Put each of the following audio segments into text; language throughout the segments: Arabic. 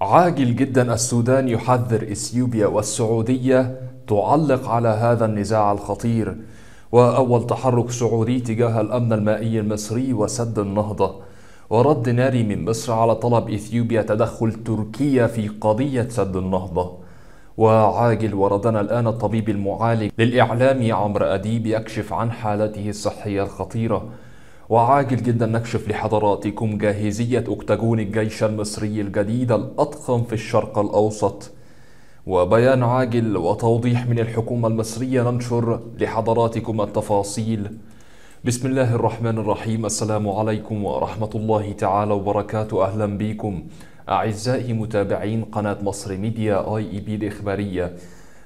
عاجل جدا السودان يحذر اثيوبيا والسعوديه تعلق على هذا النزاع الخطير واول تحرك سعودي تجاه الامن المائي المصري وسد النهضه ورد ناري من مصر على طلب اثيوبيا تدخل تركيا في قضيه سد النهضه وعاجل وردنا الان الطبيب المعالج للاعلام عمرو اديب يكشف عن حالته الصحيه الخطيره وعاجل جدا نكشف لحضراتكم جاهزية أكتاجون الجيش المصري الجديد الأضخم في الشرق الأوسط وبيان عاجل وتوضيح من الحكومة المصرية ننشر لحضراتكم التفاصيل بسم الله الرحمن الرحيم السلام عليكم ورحمة الله تعالى وبركاته أهلا بكم أعزائي متابعين قناة مصر ميديا آي إي بي الإخبارية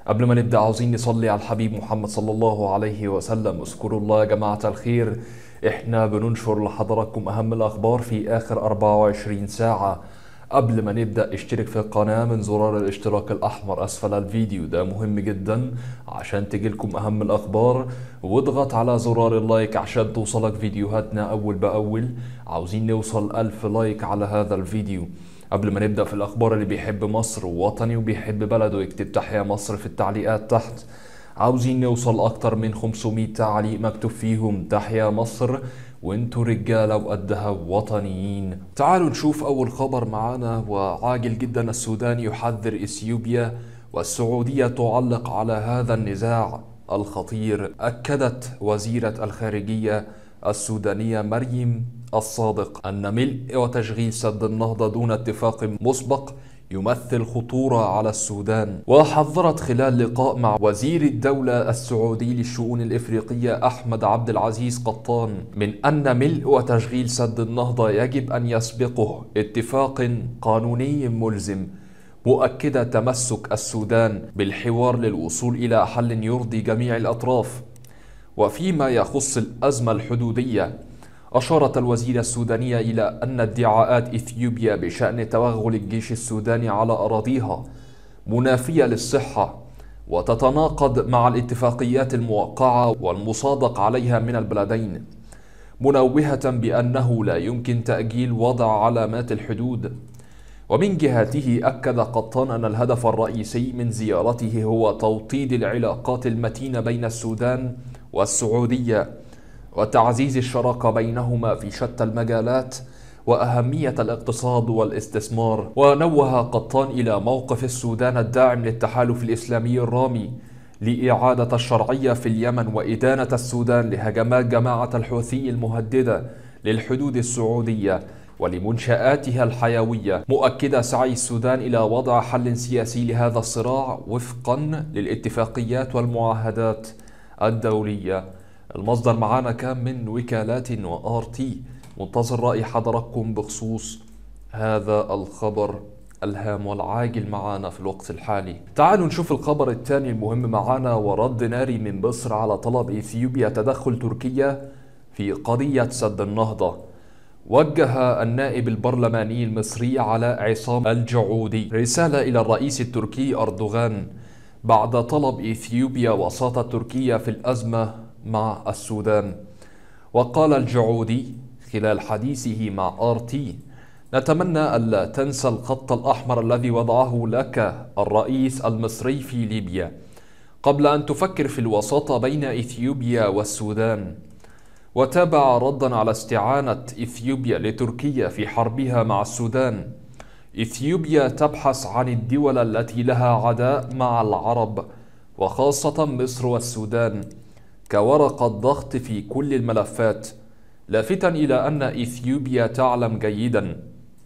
قبل ما نبدأ عاوزين نصلي على الحبيب محمد صلى الله عليه وسلم اذكروا الله يا جماعة الخير احنا بننشر لحضراتكم اهم الاخبار في اخر 24 ساعه قبل ما نبدأ اشترك في القناة من زرار الاشتراك الأحمر أسفل الفيديو ده مهم جدا عشان تجيلكم أهم الأخبار واضغط على زرار اللايك عشان توصلك فيديوهاتنا أول بأول عاوزين نوصل ألف لايك على هذا الفيديو قبل ما نبدأ في الأخبار اللي بيحب مصر ووطني وبيحب بلده اكتب تحية مصر في التعليقات تحت عاوزين نوصل أكتر من 500 تعليق مكتوب فيهم تحيا مصر وانتوا رجاله وقدها وطنيين تعالوا نشوف اول خبر معانا وعاجل جدا السودان يحذر اثيوبيا والسعوديه تعلق على هذا النزاع الخطير اكدت وزيره الخارجيه السودانيه مريم الصادق ان ملء وتشغيل سد النهضه دون اتفاق مسبق يمثل خطورة على السودان وحذرت خلال لقاء مع وزير الدولة السعودي للشؤون الإفريقية أحمد عبد العزيز قطان من أن ملء وتشغيل سد النهضة يجب أن يسبقه اتفاق قانوني ملزم مؤكدة تمسك السودان بالحوار للوصول إلى حل يرضي جميع الأطراف وفيما يخص الأزمة الحدودية أشارت الوزيرة السودانية إلى أن ادعاءات إثيوبيا بشأن توغل الجيش السوداني على أراضيها منافية للصحة وتتناقض مع الاتفاقيات الموقعة والمصادق عليها من البلدين منوهة بأنه لا يمكن تأجيل وضع علامات الحدود ومن جهته أكد قطان أن الهدف الرئيسي من زيارته هو توطيد العلاقات المتينة بين السودان والسعودية وتعزيز الشراكه بينهما في شتى المجالات وأهمية الاقتصاد والاستثمار ونوه قطان إلى موقف السودان الداعم للتحالف الإسلامي الرامي لإعادة الشرعية في اليمن وإدانة السودان لهجمات جماعة الحوثي المهددة للحدود السعودية ولمنشآتها الحيوية مؤكدة سعي السودان إلى وضع حل سياسي لهذا الصراع وفقا للاتفاقيات والمعاهدات الدولية المصدر معانا كان من وكالات وآر تي منتظر رأي حضراتكم بخصوص هذا الخبر الهام والعاجل معانا في الوقت الحالي تعالوا نشوف الخبر الثاني المهم معانا ورد ناري من مصر على طلب إثيوبيا تدخل تركيا في قضية سد النهضة وجه النائب البرلماني المصري على عصام الجعودي رسالة إلى الرئيس التركي أردوغان بعد طلب إثيوبيا وساطة تركيا في الأزمة مع السودان وقال الجعودي خلال حديثه مع ار تي نتمنى ألا تنسى الخط الأحمر الذي وضعه لك الرئيس المصري في ليبيا قبل أن تفكر في الوساطة بين إثيوبيا والسودان وتابع ردا على استعانة إثيوبيا لتركيا في حربها مع السودان إثيوبيا تبحث عن الدول التي لها عداء مع العرب وخاصة مصر والسودان كورقة ضغط في كل الملفات لافتا إلى أن إثيوبيا تعلم جيدا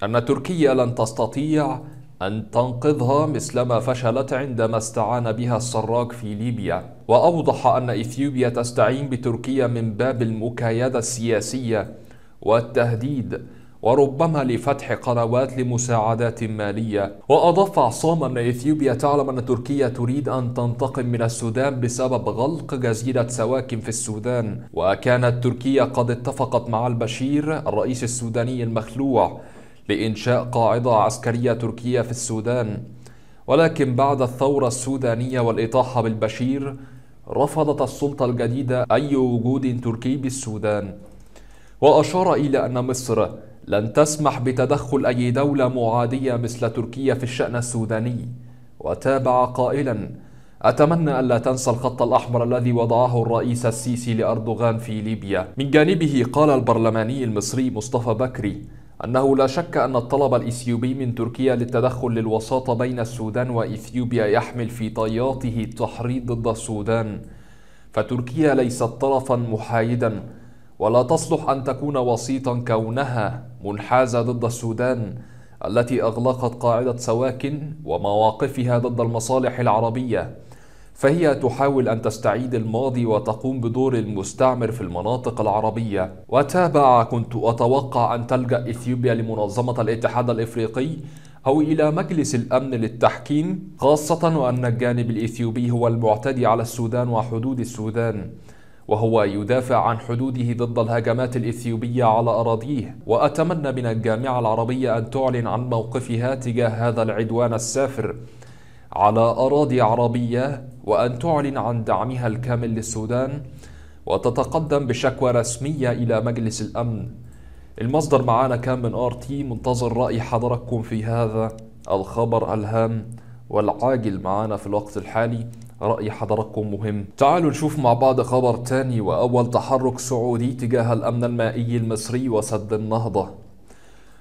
أن تركيا لن تستطيع أن تنقذها مثلما فشلت عندما استعان بها السراج في ليبيا وأوضح أن إثيوبيا تستعين بتركيا من باب المكايدة السياسية والتهديد وربما لفتح قنوات لمساعدات مالية وأضاف عصام أن إثيوبيا تعلم أن تركيا تريد أن تنتقم من السودان بسبب غلق جزيرة سواكن في السودان وكانت تركيا قد اتفقت مع البشير الرئيس السوداني المخلوع لإنشاء قاعدة عسكرية تركية في السودان ولكن بعد الثورة السودانية والإطاحة بالبشير رفضت السلطة الجديدة أي وجود تركي بالسودان وأشار إلى أن مصر لن تسمح بتدخل أي دولة معادية مثل تركيا في الشأن السوداني وتابع قائلا أتمنى ألا تنسى الخط الأحمر الذي وضعه الرئيس السيسي لأردوغان في ليبيا من جانبه قال البرلماني المصري مصطفى بكري أنه لا شك أن الطلب الإثيوبي من تركيا للتدخل للوساطة بين السودان وإثيوبيا يحمل في طياته التحريض ضد السودان فتركيا ليست طرفا محايدا ولا تصلح أن تكون وسيطا كونها منحازة ضد السودان التي أغلقت قاعدة سواكن ومواقفها ضد المصالح العربية فهي تحاول أن تستعيد الماضي وتقوم بدور المستعمر في المناطق العربية وتابع كنت أتوقع أن تلجأ إثيوبيا لمنظمة الاتحاد الإفريقي أو إلى مجلس الأمن للتحكيم خاصة وأن الجانب الإثيوبي هو المعتدي على السودان وحدود السودان وهو يدافع عن حدوده ضد الهجمات الإثيوبية على أراضيه وأتمنى من الجامعة العربية أن تعلن عن موقفها تجاه هذا العدوان السافر على أراضي عربية وأن تعلن عن دعمها الكامل للسودان وتتقدم بشكوى رسمية إلى مجلس الأمن المصدر معانا كان من آر تي منتظر رأي حضراتكم في هذا الخبر الهام والعاجل معانا في الوقت الحالي رأي حضراتكم مهم تعالوا نشوف مع بعض خبر تاني وأول تحرك سعودي تجاه الأمن المائي المصري وسد النهضة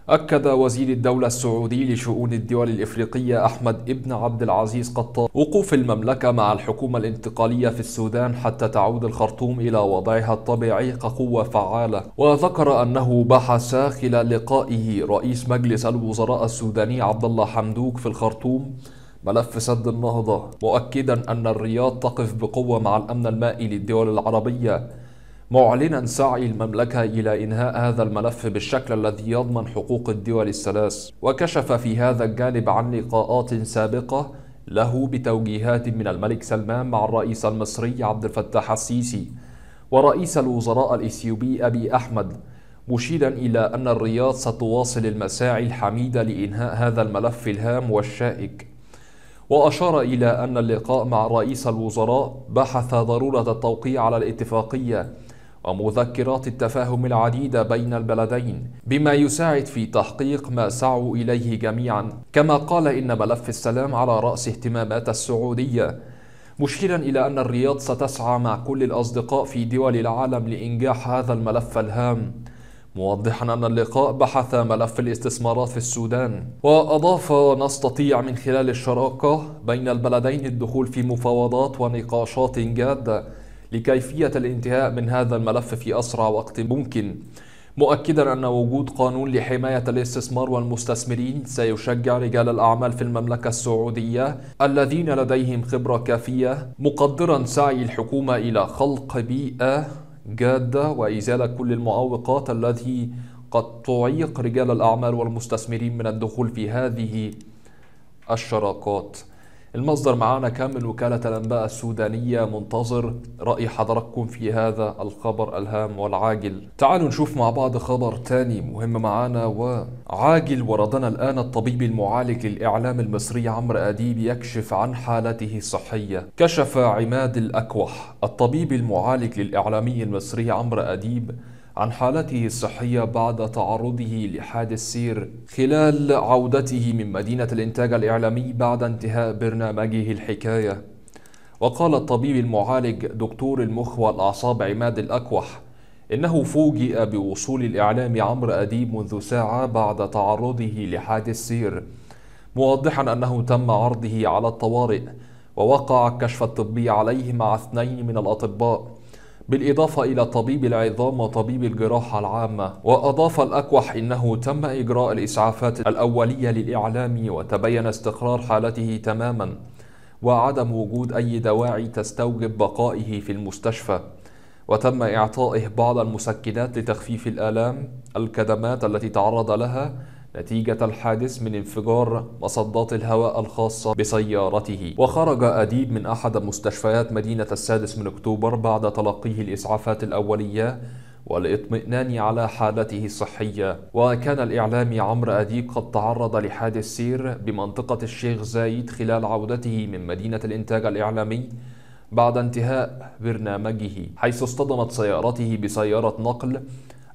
أكد وزير الدولة السعودي لشؤون الدول الإفريقية أحمد ابن عبد العزيز قطار وقوف المملكة مع الحكومة الانتقالية في السودان حتى تعود الخرطوم إلى وضعها الطبيعي كقوة فعالة وذكر أنه بحث خلال لقائه رئيس مجلس الوزراء السوداني عبد الله حمدوك في الخرطوم ملف سد النهضة مؤكدا أن الرياض تقف بقوة مع الأمن المائي للدول العربية معلنا سعي المملكة إلى إنهاء هذا الملف بالشكل الذي يضمن حقوق الدول الثلاث وكشف في هذا الجانب عن لقاءات سابقة له بتوجيهات من الملك سلمان مع الرئيس المصري عبد الفتاح السيسي ورئيس الوزراء الإثيوبي أبي أحمد مشيرا إلى أن الرياض ستواصل المساعي الحميدة لإنهاء هذا الملف الهام والشائك وأشار إلى أن اللقاء مع رئيس الوزراء بحث ضرورة التوقيع على الاتفاقية ومذكرات التفاهم العديدة بين البلدين بما يساعد في تحقيق ما سعوا إليه جميعا كما قال إن ملف السلام على رأس اهتمامات السعودية مشيرا إلى أن الرياض ستسعى مع كل الأصدقاء في دول العالم لإنجاح هذا الملف الهام موضحا أن اللقاء بحث ملف الاستثمارات في السودان وأضاف نستطيع من خلال الشراكة بين البلدين الدخول في مفاوضات ونقاشات جادة لكيفية الانتهاء من هذا الملف في أسرع وقت ممكن مؤكدا أن وجود قانون لحماية الاستثمار والمستثمرين سيشجع رجال الأعمال في المملكة السعودية الذين لديهم خبرة كافية مقدرا سعي الحكومة إلى خلق بيئة جادة وإزالة كل المعوقات التي قد تعيق رجال الأعمال والمستثمرين من الدخول في هذه الشراكات المصدر معانا كان من وكالة الأنباء السودانية منتظر رأي حضراتكم في هذا الخبر الهام والعاجل تعالوا نشوف مع بعض خبر تاني مهم معانا وعاجل وردنا الآن الطبيب المعالج للإعلام المصري عمرو أديب يكشف عن حالته الصحية كشف عماد الأكوح الطبيب المعالج للإعلامي المصري عمرو أديب عن حالته الصحية بعد تعرضه لحادث سير خلال عودته من مدينة الإنتاج الإعلامي بعد انتهاء برنامجه الحكاية وقال الطبيب المعالج دكتور المخ والأعصاب عماد الأكوح إنه فوجئ بوصول الإعلام عمرو أديب منذ ساعة بعد تعرضه لحادث سير موضحا أنه تم عرضه على الطوارئ ووقع الكشف الطبي عليه مع اثنين من الأطباء بالإضافة إلى طبيب العظام وطبيب الجراحة العامة وأضاف الأكوح إنه تم إجراء الإسعافات الأولية للإعلام وتبين استقرار حالته تماما وعدم وجود أي دواعي تستوجب بقائه في المستشفى وتم إعطائه بعض المسكنات لتخفيف الآلام الكدمات التي تعرض لها نتيجة الحادث من انفجار مصدات الهواء الخاصة بسيارته وخرج أديب من أحد مستشفيات مدينة السادس من أكتوبر بعد تلقيه الإسعافات الأولية والاطمئنان على حالته الصحية وكان الإعلامي عمرو أديب قد تعرض لحادث سير بمنطقة الشيخ زايد خلال عودته من مدينة الإنتاج الإعلامي بعد انتهاء برنامجه حيث اصطدمت سيارته بسيارة نقل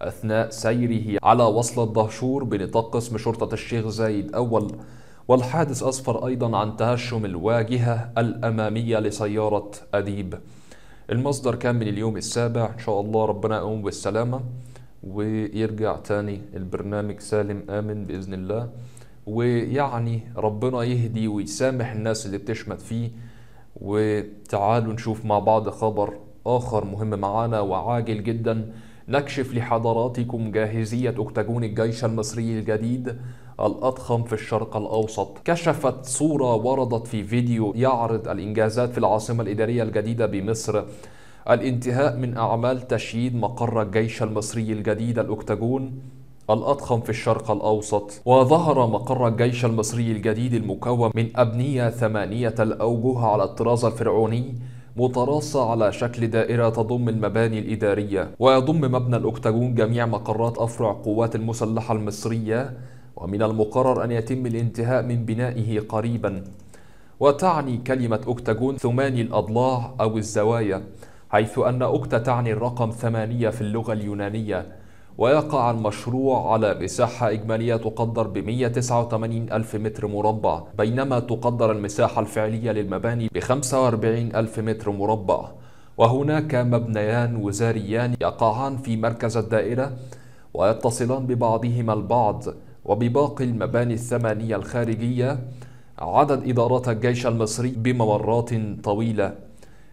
أثناء سيره على وصل الدهشور بنطاق قسم شرطة الشيخ زايد أول والحادث أسفر أيضا عن تهشم الواجهة الأمامية لسيارة أديب المصدر كان من اليوم السابع إن شاء الله ربنا يقوم بالسلامة ويرجع تاني البرنامج سالم آمن بإذن الله ويعني ربنا يهدي ويسامح الناس اللي بتشمت فيه وتعالوا نشوف مع بعض خبر آخر مهم معانا وعاجل جداً نكشف لحضراتكم جاهزية أكتاجون الجيش المصري الجديد الأضخم في الشرق الأوسط كشفت صورة وردت في فيديو يعرض الإنجازات في العاصمة الإدارية الجديدة بمصر الانتهاء من أعمال تشييد مقر الجيش المصري الجديد الأكتاجون الأضخم في الشرق الأوسط وظهر مقر الجيش المصري الجديد المكون من أبنية ثمانية الأوجه على الطراز الفرعوني متراصة على شكل دائرة تضم المباني الإدارية ويضم مبنى الأكتاجون جميع مقرات أفرع قوات المسلحة المصرية ومن المقرر أن يتم الانتهاء من بنائه قريبا وتعني كلمة أكتاجون ثماني الأضلاع أو الزوايا حيث أن أكتا تعني الرقم ثمانية في اللغة اليونانية ويقع المشروع على مساحة إجمالية تقدر ب 189 ألف متر مربع بينما تقدر المساحة الفعلية للمباني ب 45 ألف متر مربع وهناك مبنيان وزاريان يقعان في مركز الدائرة ويتصلان ببعضهما البعض وبباقي المباني الثمانية الخارجية عدد إدارات الجيش المصري بممرات طويلة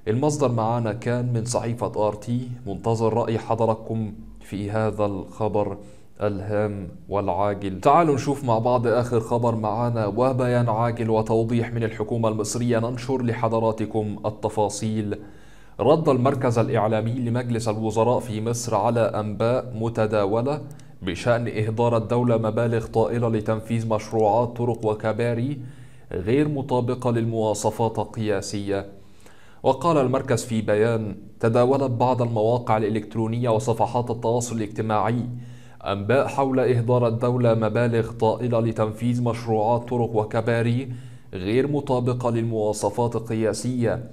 المصدر معانا كان من صحيفة آر تي منتظر رأي حضراتكم في هذا الخبر الهام والعاجل تعالوا نشوف مع بعض آخر خبر معانا وبيان عاجل وتوضيح من الحكومة المصرية ننشر لحضراتكم التفاصيل رد المركز الإعلامي لمجلس الوزراء في مصر على أنباء متداولة بشأن إهدار الدولة مبالغ طائلة لتنفيذ مشروعات طرق وكباري غير مطابقة للمواصفات القياسية وقال المركز في بيان تداولت بعض المواقع الإلكترونية وصفحات التواصل الاجتماعي أنباء حول إهدار الدولة مبالغ طائلة لتنفيذ مشروعات طرق وكباري غير مطابقة للمواصفات القياسية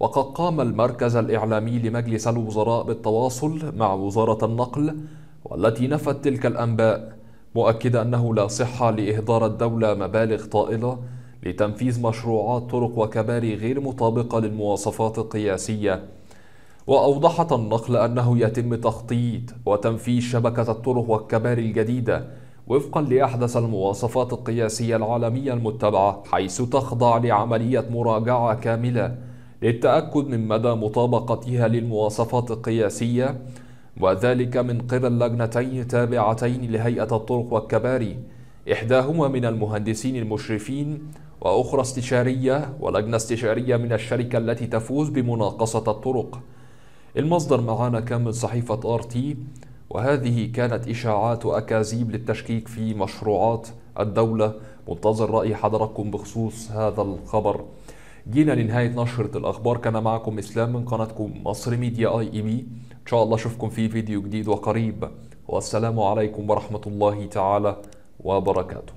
وقد قام المركز الإعلامي لمجلس الوزراء بالتواصل مع وزارة النقل والتي نفت تلك الأنباء مؤكدة أنه لا صحة لإهدار الدولة مبالغ طائلة لتنفيذ مشروعات طرق وكباري غير مطابقة للمواصفات القياسية وأوضحت النقل أنه يتم تخطيط وتنفيذ شبكة الطرق والكباري الجديدة وفقا لأحدث المواصفات القياسية العالمية المتبعة حيث تخضع لعملية مراجعة كاملة للتأكد من مدى مطابقتها للمواصفات القياسية وذلك من قبل لجنتين تابعتين لهيئة الطرق والكباري إحداهما من المهندسين المشرفين وأخرى استشارية ولجنة استشارية من الشركة التي تفوز بمناقصة الطرق المصدر معانا كان من صحيفة ار تي وهذه كانت إشاعات وأكاذيب للتشكيك في مشروعات الدولة منتظر رأي حضركم بخصوص هذا الخبر جينا لنهاية نشرة الأخبار كان معكم إسلام من قناتكم مصر ميديا آي إي بي إن شاء الله أشوفكم في فيديو جديد وقريب والسلام عليكم ورحمة الله تعالى وبركاته